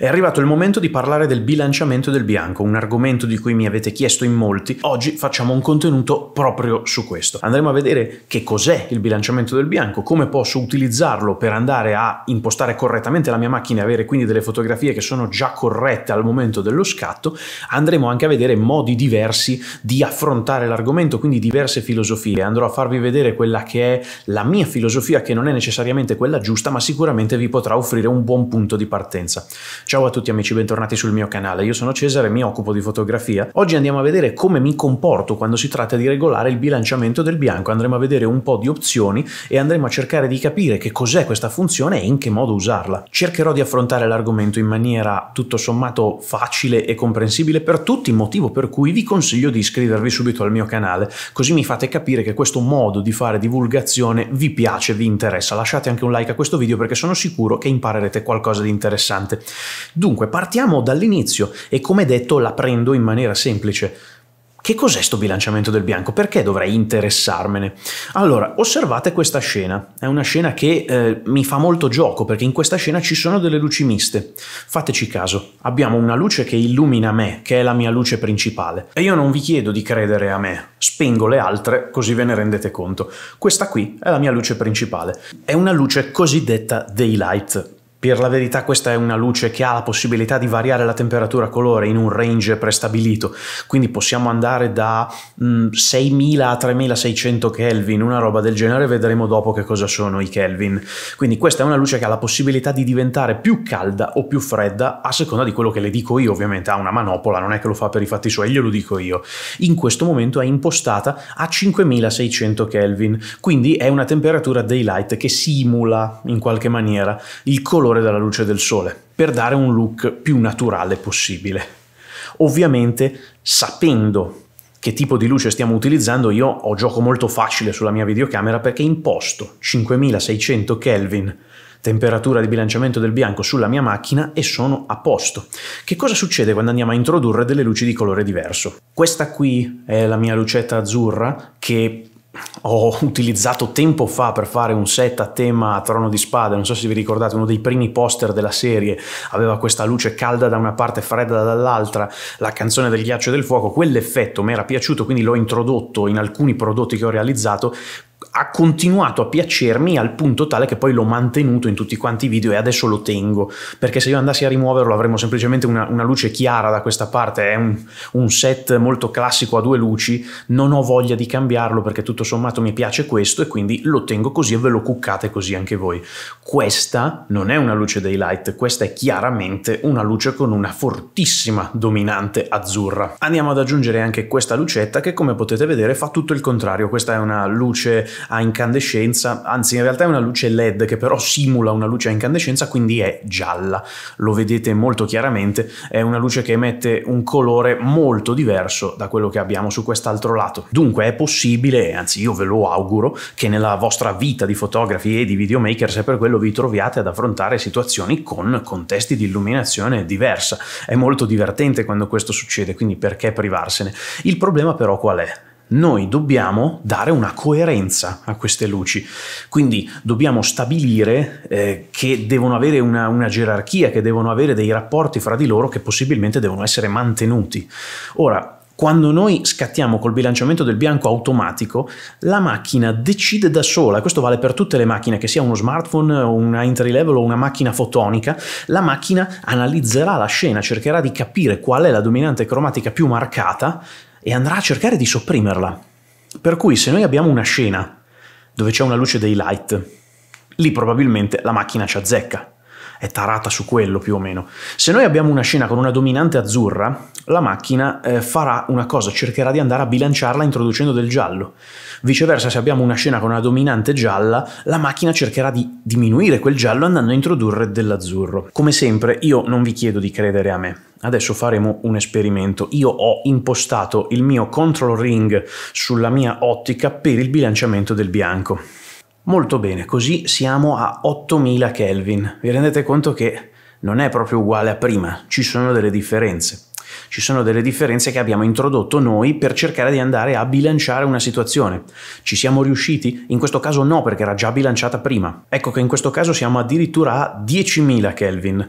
È arrivato il momento di parlare del bilanciamento del bianco, un argomento di cui mi avete chiesto in molti. Oggi facciamo un contenuto proprio su questo. Andremo a vedere che cos'è il bilanciamento del bianco, come posso utilizzarlo per andare a impostare correttamente la mia macchina e avere quindi delle fotografie che sono già corrette al momento dello scatto. Andremo anche a vedere modi diversi di affrontare l'argomento, quindi diverse filosofie. Andrò a farvi vedere quella che è la mia filosofia, che non è necessariamente quella giusta, ma sicuramente vi potrà offrire un buon punto di partenza. Ciao a tutti amici, bentornati sul mio canale. Io sono Cesare, mi occupo di fotografia. Oggi andiamo a vedere come mi comporto quando si tratta di regolare il bilanciamento del bianco. Andremo a vedere un po' di opzioni e andremo a cercare di capire che cos'è questa funzione e in che modo usarla. Cercherò di affrontare l'argomento in maniera tutto sommato facile e comprensibile per tutti, motivo per cui vi consiglio di iscrivervi subito al mio canale, così mi fate capire che questo modo di fare divulgazione vi piace, vi interessa. Lasciate anche un like a questo video perché sono sicuro che imparerete qualcosa di interessante. Dunque, partiamo dall'inizio e come detto la prendo in maniera semplice. Che cos'è sto bilanciamento del bianco? Perché dovrei interessarmene? Allora, osservate questa scena. È una scena che eh, mi fa molto gioco perché in questa scena ci sono delle luci miste. Fateci caso, abbiamo una luce che illumina me, che è la mia luce principale. E io non vi chiedo di credere a me, spengo le altre così ve ne rendete conto. Questa qui è la mia luce principale. È una luce cosiddetta daylight, per la verità questa è una luce che ha la possibilità di variare la temperatura colore in un range prestabilito, quindi possiamo andare da mh, mm, 6000 a 3600 Kelvin, una roba del genere, vedremo dopo che cosa sono i Kelvin. Quindi questa è una luce che ha la possibilità di diventare più calda o più fredda a seconda di quello che le dico io, ovviamente ha una manopola, non è che lo fa per i fatti suoi, glielo dico io. In questo momento è impostata a 5600 Kelvin, quindi è una temperatura daylight che simula in qualche maniera il colore colore dalla luce del sole, per dare un look più naturale possibile. Ovviamente sapendo che tipo di luce stiamo utilizzando, io ho gioco molto facile sulla mia videocamera perché imposto 5600 Kelvin temperatura di bilanciamento del bianco sulla mia macchina e sono a posto. Che cosa succede quando andiamo a introdurre delle luci di colore diverso? Questa qui è la mia lucetta azzurra che ho utilizzato tempo fa per fare un set a tema Trono di Spade, non so se vi ricordate, uno dei primi poster della serie aveva questa luce calda da una parte, e fredda dall'altra, la canzone del ghiaccio e del fuoco, quell'effetto mi era piaciuto, quindi l'ho introdotto in alcuni prodotti che ho realizzato, ha continuato a piacermi al punto tale che poi l'ho mantenuto in tutti quanti i video e adesso lo tengo perché se io andassi a rimuoverlo avremmo semplicemente una, una luce chiara da questa parte è un, un, set molto classico a due luci non ho voglia di cambiarlo perché tutto sommato mi piace questo e quindi lo tengo così e ve lo cuccate così anche voi questa non è una luce daylight questa è chiaramente una luce con una fortissima dominante azzurra andiamo ad aggiungere anche questa lucetta che come potete vedere fa tutto il contrario questa è una luce a incandescenza, anzi in realtà è una luce LED che però simula una luce a incandescenza, quindi è gialla, lo vedete molto chiaramente, è una luce che emette un colore molto diverso da quello che abbiamo su quest'altro lato. Dunque è possibile, anzi io ve lo auguro, che nella vostra vita di fotografi e di videomaker, se per quello vi troviate ad affrontare situazioni con contesti di illuminazione diversa. È molto divertente quando questo succede, quindi perché privarsene? Il problema però qual è? noi dobbiamo dare una coerenza a queste luci, quindi dobbiamo stabilire eh, che devono avere una, una, gerarchia, che devono avere dei rapporti fra di loro che possibilmente devono essere mantenuti. Ora, quando noi scattiamo col bilanciamento del bianco automatico, la macchina decide da sola, questo vale per tutte le macchine, che sia uno smartphone, una entry level o una macchina fotonica, la macchina analizzerà la scena, cercherà di capire qual è la dominante cromatica più marcata e andrà a cercare di sopprimerla. Per cui se noi abbiamo una scena dove c'è una luce dei light, lì probabilmente la macchina ci azzecca, è tarata su quello più o meno. Se noi abbiamo una scena con una dominante azzurra, la macchina eh, farà una cosa, cercherà di andare a bilanciarla introducendo del giallo. Viceversa, se abbiamo una scena con una dominante gialla, la macchina cercherà di diminuire quel giallo andando a introdurre dell'azzurro. Come sempre, io non vi chiedo di credere a me. Adesso faremo un esperimento. Io ho impostato il mio control ring sulla mia ottica per il bilanciamento del bianco. Molto bene, così siamo a 8000 Kelvin. Vi rendete conto che non è proprio uguale a prima, ci sono delle differenze. Ci sono delle differenze che abbiamo introdotto noi per cercare di andare a bilanciare una situazione. Ci siamo riusciti? In questo caso no, perché era già bilanciata prima. Ecco che in questo caso siamo addirittura a 10.000 Kelvin.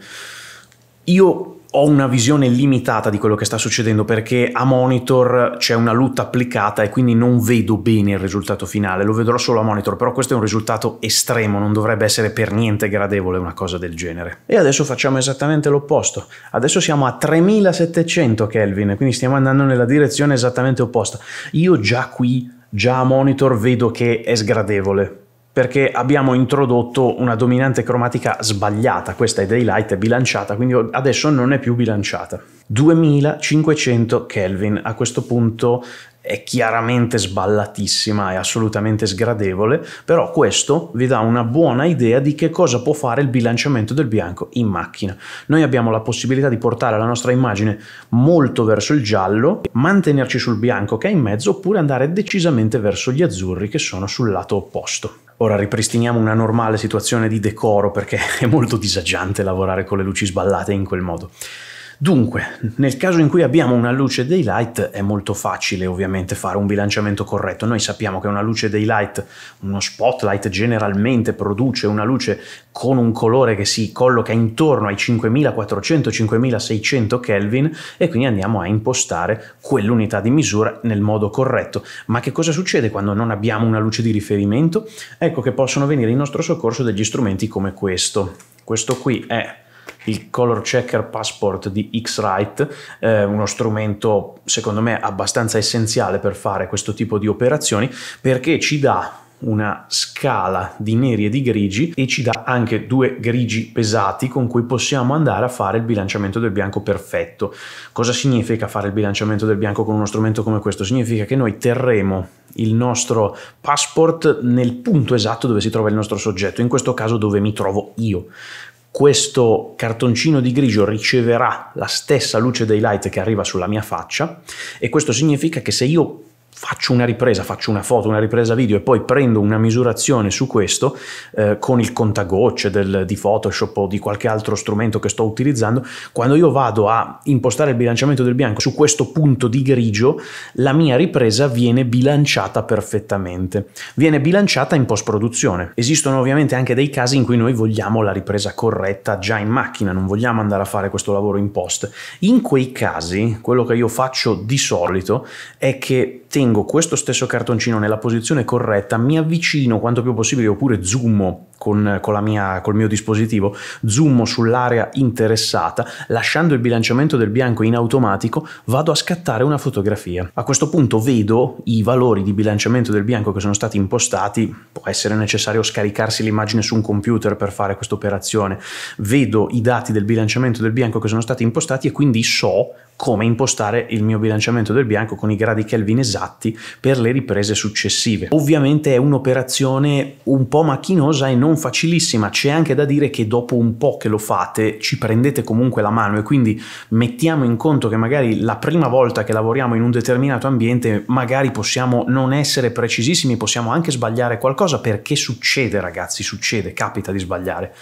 Io ho una visione limitata di quello che sta succedendo perché a monitor c'è una lutta applicata e quindi non vedo bene il risultato finale, lo vedrò solo a monitor, però questo è un risultato estremo, non dovrebbe essere per niente gradevole una cosa del genere. E adesso facciamo esattamente l'opposto, adesso siamo a 3700 Kelvin, quindi stiamo andando nella direzione esattamente opposta. Io già qui, già a monitor, vedo che è sgradevole perché abbiamo introdotto una dominante cromatica sbagliata, questa è daylight, è bilanciata, quindi adesso non è più bilanciata. 2500 Kelvin, a questo punto è chiaramente sballatissima, è assolutamente sgradevole, però questo vi dà una buona idea di che cosa può fare il bilanciamento del bianco in macchina. Noi abbiamo la possibilità di portare la nostra immagine molto verso il giallo, mantenerci sul bianco che è in mezzo, oppure andare decisamente verso gli azzurri che sono sul lato opposto. Ora ripristiniamo una normale situazione di decoro perché è molto disagiante lavorare con le luci sballate in quel modo. Dunque, nel caso in cui abbiamo una luce daylight è molto facile ovviamente fare un bilanciamento corretto. Noi sappiamo che una luce daylight, uno spotlight generalmente produce una luce con un colore che si colloca intorno ai 5400-5600 Kelvin e quindi andiamo a impostare quell'unità di misura nel modo corretto. Ma che cosa succede quando non abbiamo una luce di riferimento? Ecco che possono venire in nostro soccorso degli strumenti come questo. Questo qui è il Color Checker Passport di X-Rite, eh, uno strumento secondo me abbastanza essenziale per fare questo tipo di operazioni perché ci dà una scala di neri e di grigi e ci dà anche due grigi pesati con cui possiamo andare a fare il bilanciamento del bianco perfetto. Cosa significa fare il bilanciamento del bianco con uno strumento come questo? Significa che noi terremo il nostro passport nel punto esatto dove si trova il nostro soggetto, in questo caso dove mi trovo io questo cartoncino di grigio riceverà la stessa luce daylight che arriva sulla mia faccia e questo significa che se io faccio una ripresa, faccio una foto, una ripresa video e poi prendo una misurazione su questo eh, con il contagocce del, di Photoshop o di qualche altro strumento che sto utilizzando, quando io vado a impostare il bilanciamento del bianco su questo punto di grigio, la mia ripresa viene bilanciata perfettamente. Viene bilanciata in post-produzione. Esistono ovviamente anche dei casi in cui noi vogliamo la ripresa corretta già in macchina, non vogliamo andare a fare questo lavoro in post. In quei casi, quello che io faccio di solito è che tengo tengo questo stesso cartoncino nella posizione corretta, mi avvicino quanto più possibile oppure zoomo con, con mia, col mio dispositivo, zoomo sull'area interessata, lasciando il bilanciamento del bianco in automatico, vado a scattare una fotografia. A questo punto vedo i valori di bilanciamento del bianco che sono stati impostati, può essere necessario scaricarsi l'immagine su un computer per fare questa operazione, vedo i dati del bilanciamento del bianco che sono stati impostati e quindi so come impostare il mio bilanciamento del bianco con i gradi Kelvin esatti per le riprese successive. Ovviamente è un'operazione un po' macchinosa e non facilissima, c'è anche da dire che dopo un po' che lo fate ci prendete comunque la mano e quindi mettiamo in conto che magari la prima volta che lavoriamo in un determinato ambiente magari possiamo non essere precisissimi, possiamo anche sbagliare qualcosa perché succede ragazzi, succede, capita di sbagliare.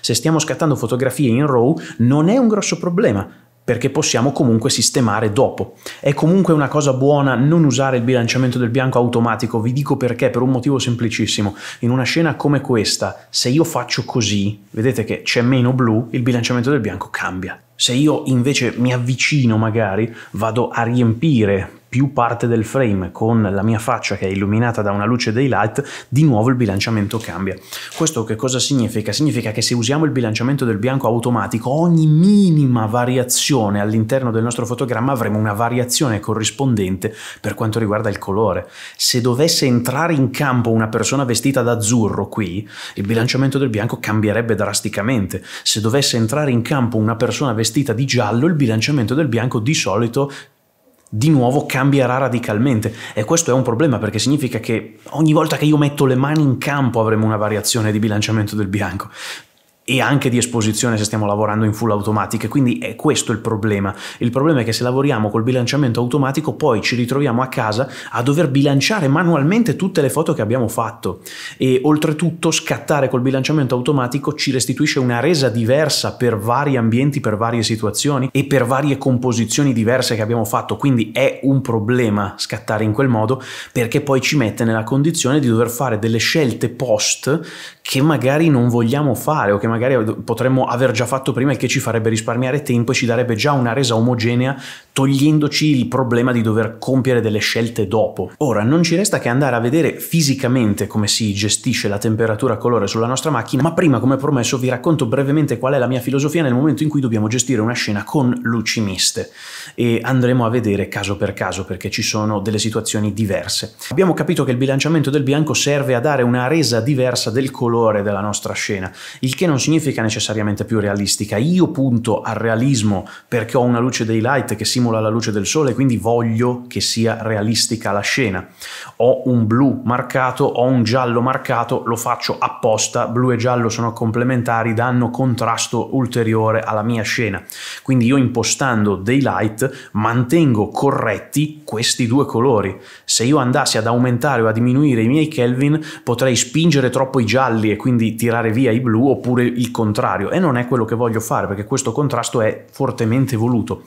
Se stiamo scattando fotografie in RAW non è un grosso problema, perché possiamo comunque sistemare dopo. È comunque una cosa buona non usare il bilanciamento del bianco automatico, vi dico perché, per un motivo semplicissimo. In una scena come questa, se io faccio così, vedete che c'è meno blu, il bilanciamento del bianco cambia. Se io invece mi avvicino magari, vado a riempire più parte del frame con la mia faccia che è illuminata da una luce dei light, di nuovo il bilanciamento cambia. Questo che cosa significa? Significa che se usiamo il bilanciamento del bianco automatico, ogni minima variazione all'interno del nostro fotogramma avremo una variazione corrispondente per quanto riguarda il colore. Se dovesse entrare in campo una persona vestita d'azzurro qui, il bilanciamento del bianco cambierebbe drasticamente. Se dovesse entrare in campo una persona vestita vestita di giallo, il bilanciamento del bianco di solito di nuovo cambierà radicalmente e questo è un problema perché significa che ogni volta che io metto le mani in campo avremo una variazione di bilanciamento del bianco e anche di esposizione se stiamo lavorando in full automatic, quindi è questo il problema. Il problema è che se lavoriamo col bilanciamento automatico poi ci ritroviamo a casa a dover bilanciare manualmente tutte le foto che abbiamo fatto e oltretutto scattare col bilanciamento automatico ci restituisce una resa diversa per vari ambienti, per varie situazioni e per varie composizioni diverse che abbiamo fatto, quindi è un problema scattare in quel modo perché poi ci mette nella condizione di dover fare delle scelte post che magari non vogliamo fare o che magari potremmo aver già fatto prima e che ci farebbe risparmiare tempo e ci darebbe già una resa omogenea togliendoci il problema di dover compiere delle scelte dopo. Ora non ci resta che andare a vedere fisicamente come si gestisce la temperatura colore sulla nostra macchina, ma prima come promesso vi racconto brevemente qual è la mia filosofia nel momento in cui dobbiamo gestire una scena con luci miste e andremo a vedere caso per caso perché ci sono delle situazioni diverse. Abbiamo capito che il bilanciamento del bianco serve a dare una resa diversa del colore colore della nostra scena, il che non significa necessariamente più realistica. Io punto al realismo perché ho una luce dei light che simula la luce del sole, quindi voglio che sia realistica la scena ho un blu marcato, ho un giallo marcato, lo faccio apposta, blu e giallo sono complementari, danno contrasto ulteriore alla mia scena. Quindi io impostando dei light mantengo corretti questi due colori. Se io andassi ad aumentare o a diminuire i miei Kelvin potrei spingere troppo i gialli e quindi tirare via i blu oppure il contrario e non è quello che voglio fare perché questo contrasto è fortemente voluto.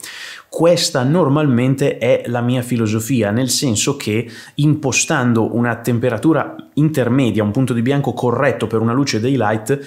Questa normalmente è la mia filosofia, nel senso che impostando una temperatura intermedia, un punto di bianco corretto per una luce daylight,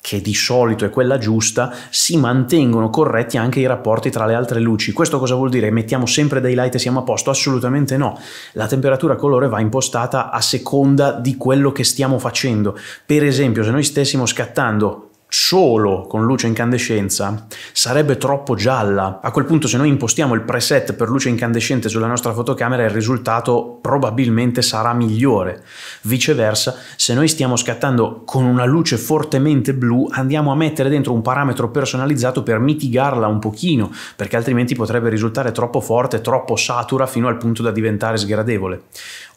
che di solito è quella giusta, si mantengono corretti anche i rapporti tra le altre luci. Questo cosa vuol dire? Mettiamo sempre daylight e siamo a posto? Assolutamente no. La temperatura colore va impostata a seconda di quello che stiamo facendo. Per esempio, se noi stessimo scattando solo con luce incandescenza sarebbe troppo gialla. A quel punto se noi impostiamo il preset per luce incandescente sulla nostra fotocamera il risultato probabilmente sarà migliore. Viceversa, se noi stiamo scattando con una luce fortemente blu andiamo a mettere dentro un parametro personalizzato per mitigarla un pochino, perché altrimenti potrebbe risultare troppo forte, troppo satura fino al punto da diventare sgradevole.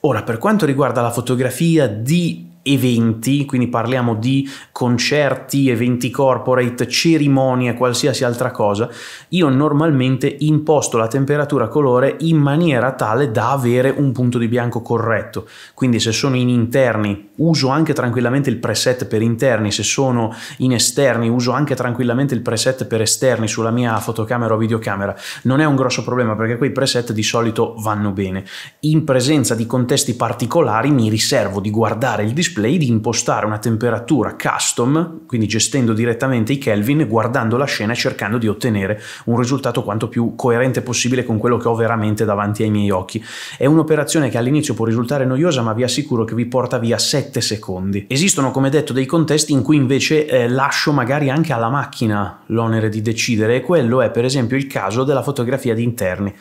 Ora, per quanto riguarda la fotografia di eventi, quindi parliamo di concerti, eventi corporate, cerimonie, qualsiasi altra cosa, io normalmente imposto la temperatura colore in maniera tale da avere un punto di bianco corretto. Quindi se sono in interni uso anche tranquillamente il preset per interni, se sono in esterni uso anche tranquillamente il preset per esterni sulla mia fotocamera o videocamera. Non è un grosso problema perché quei preset di solito vanno bene. In presenza di contesti particolari mi riservo di guardare il dispositivo display di impostare una temperatura custom, quindi gestendo direttamente i Kelvin, guardando la scena e cercando di ottenere un risultato quanto più coerente possibile con quello che ho veramente davanti ai miei occhi. È un'operazione che all'inizio può risultare noiosa, ma vi assicuro che vi porta via 7 secondi. Esistono, come detto, dei contesti in cui invece eh, lascio magari anche alla macchina l'onere di decidere e quello è per esempio il caso della fotografia di interni.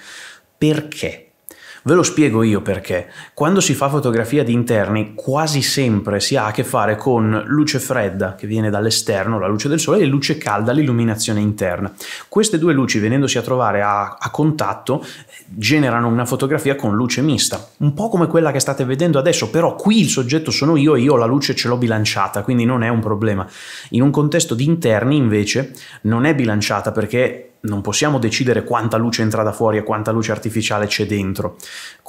Perché? Ve lo spiego io perché. Quando si fa fotografia di interni quasi sempre si ha a che fare con luce fredda che viene dall'esterno, la luce del sole, e luce calda, l'illuminazione interna. Queste due luci venendosi a trovare a, a contatto generano una fotografia con luce mista, un po' come quella che state vedendo adesso, però qui il soggetto sono io e io la luce ce l'ho bilanciata, quindi non è un problema. In un contesto di interni invece non è bilanciata perché non possiamo decidere quanta luce entra da fuori e quanta luce artificiale c'è dentro,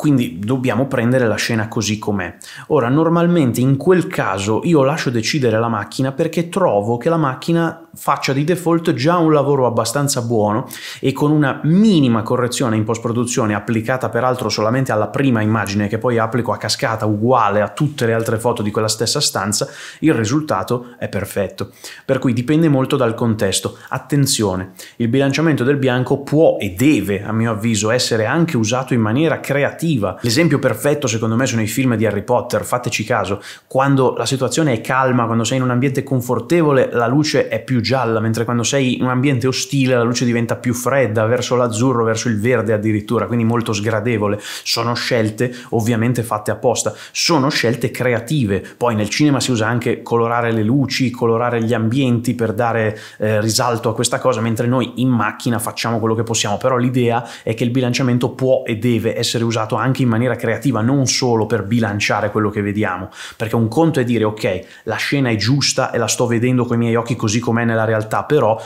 quindi dobbiamo prendere la scena così com'è. Ora, normalmente in quel caso io lascio decidere la macchina perché trovo che la macchina faccia di default già un lavoro abbastanza buono e con una minima correzione in post-produzione applicata peraltro solamente alla prima immagine che poi applico a cascata uguale a tutte le altre foto di quella stessa stanza, il risultato è perfetto. Per cui dipende molto dal contesto. Attenzione, il bilanciamento del bianco può e deve, a mio avviso, essere anche usato in maniera creativa narrativa. L'esempio perfetto secondo me sono i film di Harry Potter, fateci caso, quando la situazione è calma, quando sei in un ambiente confortevole la luce è più gialla, mentre quando sei in un ambiente ostile la luce diventa più fredda, verso l'azzurro, verso il verde addirittura, quindi molto sgradevole. Sono scelte ovviamente fatte apposta, sono scelte creative, poi nel cinema si usa anche colorare le luci, colorare gli ambienti per dare eh, risalto a questa cosa, mentre noi in macchina facciamo quello che possiamo, però l'idea è che il bilanciamento può e deve essere usato anche anche in maniera creativa, non solo per bilanciare quello che vediamo, perché un conto è dire ok, la scena è giusta e la sto vedendo con i miei occhi così com'è nella realtà, però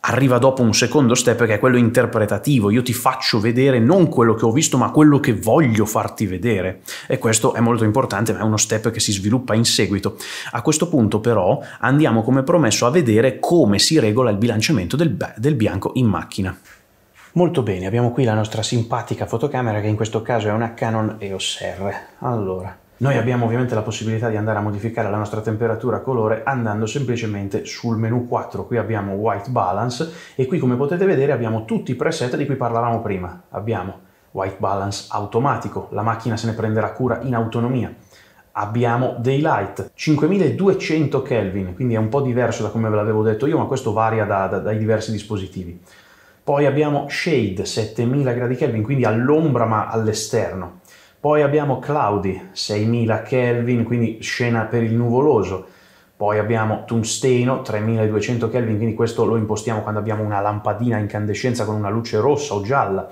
arriva dopo un secondo step che è quello interpretativo, io ti faccio vedere non quello che ho visto ma quello che voglio farti vedere e questo è molto importante ma è uno step che si sviluppa in seguito. A questo punto però andiamo come promesso a vedere come si regola il bilanciamento del, del bianco in macchina. Molto bene, abbiamo qui la nostra simpatica fotocamera che in questo caso è una Canon EOS R. Allora, noi abbiamo ovviamente la possibilità di andare a modificare la nostra temperatura colore andando semplicemente sul menu 4. Qui abbiamo White Balance e qui come potete vedere abbiamo tutti i preset di cui parlavamo prima. Abbiamo White Balance automatico, la macchina se ne prenderà cura in autonomia. Abbiamo Daylight, 5200 Kelvin, quindi è un po' diverso da come ve l'avevo detto io, ma questo varia da, da, dai diversi dispositivi. Poi abbiamo Shade 7000 gradi Kelvin, quindi all'ombra ma all'esterno. Poi abbiamo Cloudy 6000 Kelvin, quindi scena per il nuvoloso. Poi abbiamo Tungsteno 3200 Kelvin, quindi questo lo impostiamo quando abbiamo una lampadina incandescenza con una luce rossa o gialla.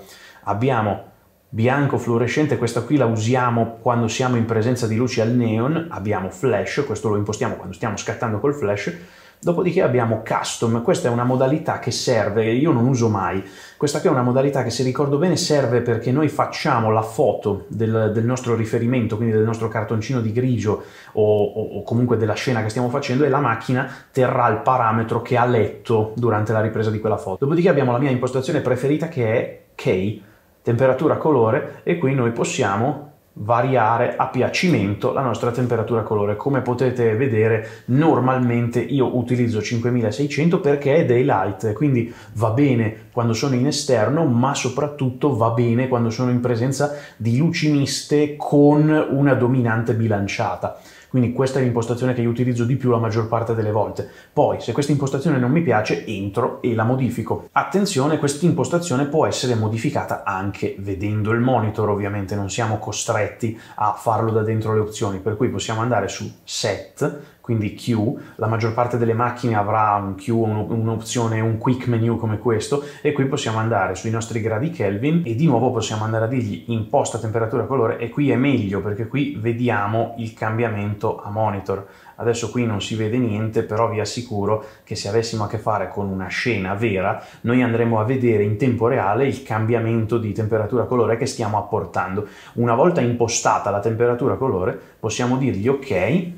Abbiamo bianco fluorescente, questa qui la usiamo quando siamo in presenza di luci al neon, abbiamo flash, questo lo impostiamo quando stiamo scattando col flash Dopodiché abbiamo custom, questa è una modalità che serve, io non uso mai, questa qui è una modalità che se ricordo bene serve perché noi facciamo la foto del, del nostro riferimento, quindi del nostro cartoncino di grigio o, o, o comunque della scena che stiamo facendo e la macchina terrà il parametro che ha letto durante la ripresa di quella foto. Dopodiché abbiamo la mia impostazione preferita che è K, temperatura, colore e qui noi possiamo variare a piacimento la nostra temperatura colore. Come potete vedere normalmente io utilizzo 5600 perché è daylight, quindi va bene quando sono in esterno, ma soprattutto va bene quando sono in presenza di luci miste con una dominante bilanciata. Quindi questa è l'impostazione che io utilizzo di più la maggior parte delle volte. Poi, se questa impostazione non mi piace, entro e la modifico. Attenzione, questa impostazione può essere modificata anche vedendo il monitor, ovviamente non siamo costretti a farlo da dentro le opzioni, per cui possiamo andare su Set, quindi Q, la maggior parte delle macchine avrà un Q, un'opzione, un quick menu come questo e qui possiamo andare sui nostri gradi Kelvin e di nuovo possiamo andare a dirgli imposta temperatura colore e qui è meglio perché qui vediamo il cambiamento a monitor. Adesso qui non si vede niente, però vi assicuro che se avessimo a che fare con una scena vera, noi andremo a vedere in tempo reale il cambiamento di temperatura colore che stiamo apportando. Una volta impostata la temperatura colore, possiamo dirgli ok,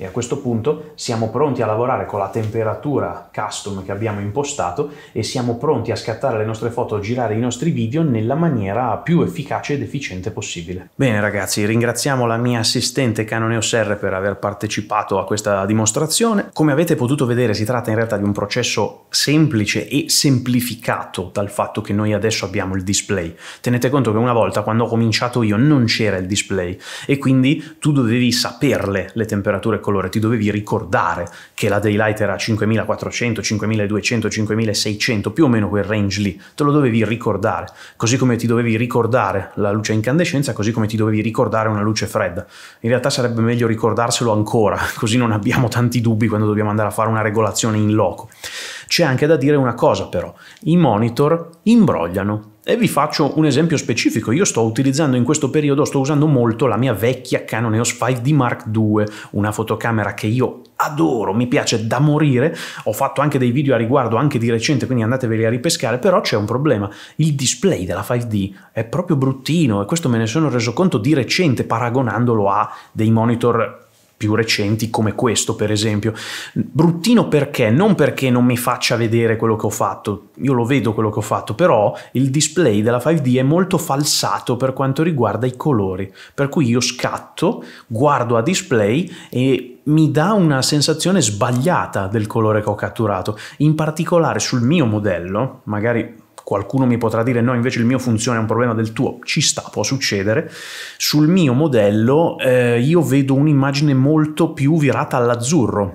e a questo punto siamo pronti a lavorare con la temperatura custom che abbiamo impostato e siamo pronti a scattare le nostre foto, girare i nostri video nella maniera più efficace ed efficiente possibile. Bene ragazzi, ringraziamo la mia assistente Canon EOS R per aver partecipato a questa dimostrazione. Come avete potuto vedere si tratta in realtà di un processo semplice e semplificato dal fatto che noi adesso abbiamo il display. Tenete conto che una volta quando ho cominciato io non c'era il display e quindi tu dovevi saperle le temperature corrette colore, ti dovevi ricordare che la daylight era 5400, 5200, 5600, più o meno quel range lì, te lo dovevi ricordare, così come ti dovevi ricordare la luce a incandescenza, così come ti dovevi ricordare una luce fredda. In realtà sarebbe meglio ricordarselo ancora, così non abbiamo tanti dubbi quando dobbiamo andare a fare una regolazione in loco. C'è anche da dire una cosa però, i monitor imbrogliano e vi faccio un esempio specifico, io sto utilizzando in questo periodo, sto usando molto la mia vecchia Canon EOS 5D Mark II, una fotocamera che io adoro, mi piace da morire, ho fatto anche dei video a riguardo anche di recente, quindi andateveli a ripescare, però c'è un problema, il display della 5D è proprio bruttino e questo me ne sono reso conto di recente paragonandolo a dei monitor più recenti come questo per esempio. Bruttino perché? Non perché non mi faccia vedere quello che ho fatto, io lo vedo quello che ho fatto, però il display della 5D è molto falsato per quanto riguarda i colori, per cui io scatto, guardo a display e mi dà una sensazione sbagliata del colore che ho catturato, in particolare sul mio modello, magari qualcuno mi potrà dire no, invece il mio funziona è un problema del tuo, ci sta, può succedere, sul mio modello eh, io vedo un'immagine molto più virata all'azzurro,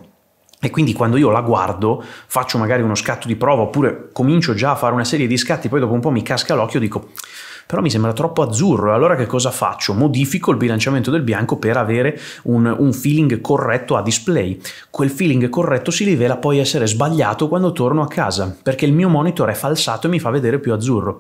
e quindi quando io la guardo faccio magari uno scatto di prova oppure comincio già a fare una serie di scatti, poi dopo un po' mi casca l'occhio e dico però mi sembra troppo azzurro, allora che cosa faccio? Modifico il bilanciamento del bianco per avere un, un feeling corretto a display. Quel feeling corretto si rivela poi essere sbagliato quando torno a casa, perché il mio monitor è falsato e mi fa vedere più azzurro.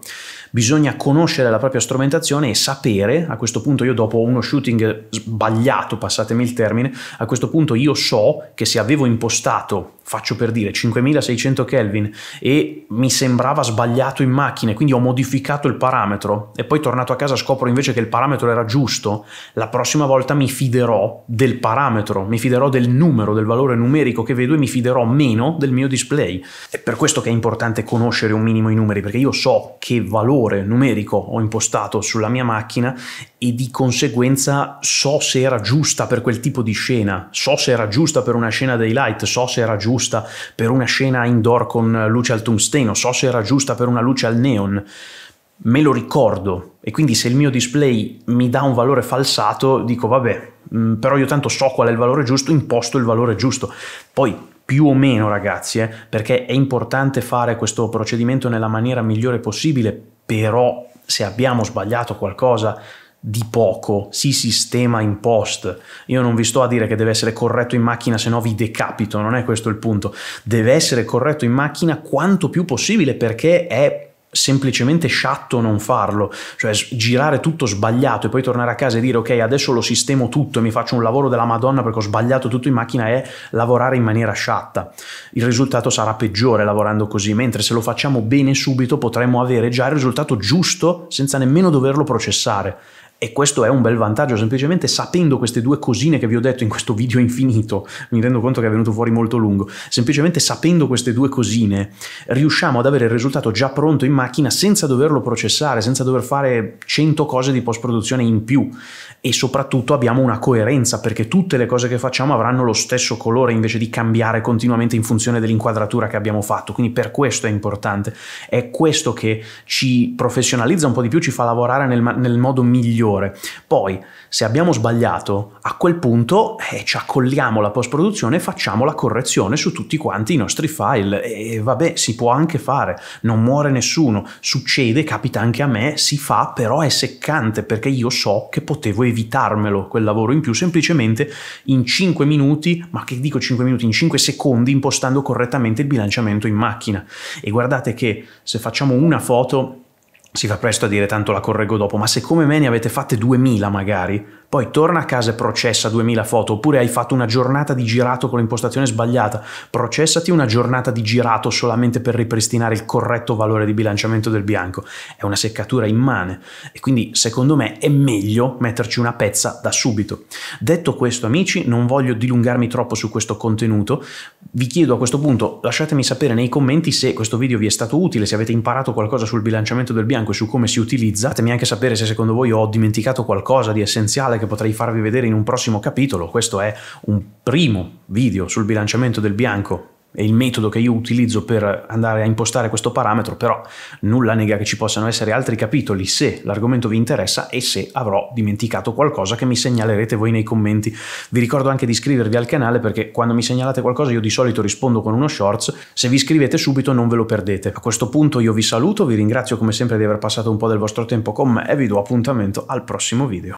Bisogna conoscere la propria strumentazione e sapere, a questo punto io dopo uno shooting sbagliato, passatemi il termine, a questo punto io so che se avevo impostato faccio per dire 5600 Kelvin e mi sembrava sbagliato in macchina, quindi ho modificato il parametro e poi tornato a casa scopro invece che il parametro era giusto, la prossima volta mi fiderò del parametro, mi fiderò del numero, del valore numerico che vedo e mi fiderò meno del mio display. È per questo che è importante conoscere un minimo i numeri, perché io so che valore numerico ho impostato sulla mia macchina e di conseguenza so se era giusta per quel tipo di scena, so se era giusta per una scena daylight, so se era giusta giusta per una scena indoor con luce al tungsteno, so se era giusta per una luce al neon, me lo ricordo e quindi se il mio display mi dà un valore falsato dico vabbè, mm, però io tanto so qual è il valore giusto, imposto il valore giusto. Poi più o meno ragazzi, eh, perché è importante fare questo procedimento nella maniera migliore possibile, però se abbiamo sbagliato qualcosa di poco, si sistema in post. Io non vi sto a dire che deve essere corretto in macchina, se no vi decapito, non è questo il punto. Deve essere corretto in macchina quanto più possibile perché è semplicemente sciatto non farlo, cioè girare tutto sbagliato e poi tornare a casa e dire ok adesso lo sistemo tutto e mi faccio un lavoro della madonna perché ho sbagliato tutto in macchina è lavorare in maniera sciatta. Il risultato sarà peggiore lavorando così, mentre se lo facciamo bene subito potremmo avere già il risultato giusto senza nemmeno doverlo processare e questo è un bel vantaggio, semplicemente sapendo queste due cosine che vi ho detto in questo video infinito, mi rendo conto che è venuto fuori molto lungo, semplicemente sapendo queste due cosine riusciamo ad avere il risultato già pronto in macchina senza doverlo processare, senza dover fare 100 cose di post-produzione in più e soprattutto abbiamo una coerenza perché tutte le cose che facciamo avranno lo stesso colore invece di cambiare continuamente in funzione dell'inquadratura che abbiamo fatto, quindi per questo è importante, è questo che ci professionalizza un po' di più, ci fa lavorare nel, nel modo migliore migliore. Poi, se abbiamo sbagliato, a quel punto eh, ci accolliamo la post-produzione e facciamo la correzione su tutti quanti i nostri file. E vabbè, si può anche fare, non muore nessuno, succede, capita anche a me, si fa, però è seccante perché io so che potevo evitarmelo quel lavoro in più semplicemente in 5 minuti, ma che dico 5 minuti, in 5 secondi impostando correttamente il bilanciamento in macchina. E guardate che se facciamo una foto si fa presto a dire tanto la correggo dopo, ma se come me ne avete fatte 2000 magari, poi torna a casa e processa 2000 foto, oppure hai fatto una giornata di girato con l'impostazione sbagliata, processati una giornata di girato solamente per ripristinare il corretto valore di bilanciamento del bianco. È una seccatura immane e quindi secondo me è meglio metterci una pezza da subito. Detto questo amici, non voglio dilungarmi troppo su questo contenuto, vi chiedo a questo punto lasciatemi sapere nei commenti se questo video vi è stato utile, se avete imparato qualcosa sul bilanciamento del bianco, bianco su come si utilizza. Fatemi anche sapere se secondo voi ho dimenticato qualcosa di essenziale che potrei farvi vedere in un prossimo capitolo. Questo è un primo video sul bilanciamento del bianco è il metodo che io utilizzo per andare a impostare questo parametro, però nulla nega che ci possano essere altri capitoli se l'argomento vi interessa e se avrò dimenticato qualcosa che mi segnalerete voi nei commenti. Vi ricordo anche di iscrivervi al canale perché quando mi segnalate qualcosa io di solito rispondo con uno shorts, se vi iscrivete subito non ve lo perdete. A questo punto io vi saluto, vi ringrazio come sempre di aver passato un po' del vostro tempo con me e vi do appuntamento al prossimo video.